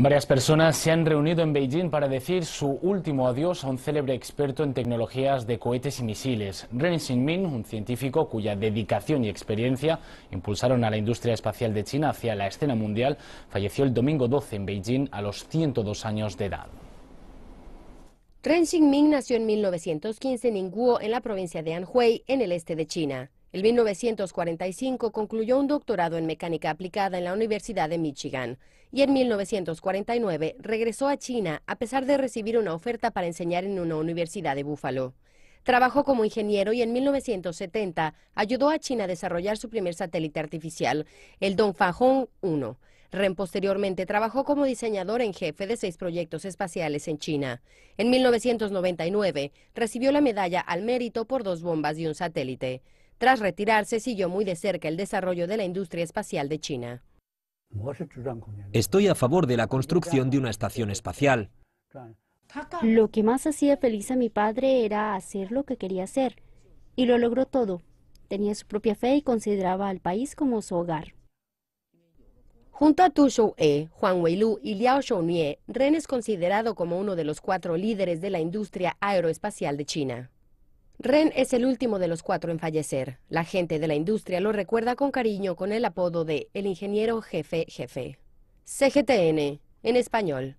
Varias personas se han reunido en Beijing para decir su último adiós a un célebre experto en tecnologías de cohetes y misiles. Ren Xingming, un científico cuya dedicación y experiencia impulsaron a la industria espacial de China hacia la escena mundial, falleció el domingo 12 en Beijing a los 102 años de edad. Ren Xingming nació en 1915 en Ningguo, en la provincia de Anhui, en el este de China. En 1945 concluyó un doctorado en mecánica aplicada en la Universidad de Michigan y en 1949 regresó a China a pesar de recibir una oferta para enseñar en una universidad de Búfalo. Trabajó como ingeniero y en 1970 ayudó a China a desarrollar su primer satélite artificial, el Hong 1. Ren posteriormente trabajó como diseñador en jefe de seis proyectos espaciales en China. En 1999 recibió la medalla al mérito por dos bombas y un satélite. Tras retirarse, siguió muy de cerca el desarrollo de la industria espacial de China. Estoy a favor de la construcción de una estación espacial. Lo que más hacía feliz a mi padre era hacer lo que quería hacer, y lo logró todo. Tenía su propia fe y consideraba al país como su hogar. Junto a Tu Shou-e, Juan Weilu y Liao Shounie, Ren es considerado como uno de los cuatro líderes de la industria aeroespacial de China. Ren es el último de los cuatro en fallecer. La gente de la industria lo recuerda con cariño con el apodo de el ingeniero jefe jefe. CGTN, en español.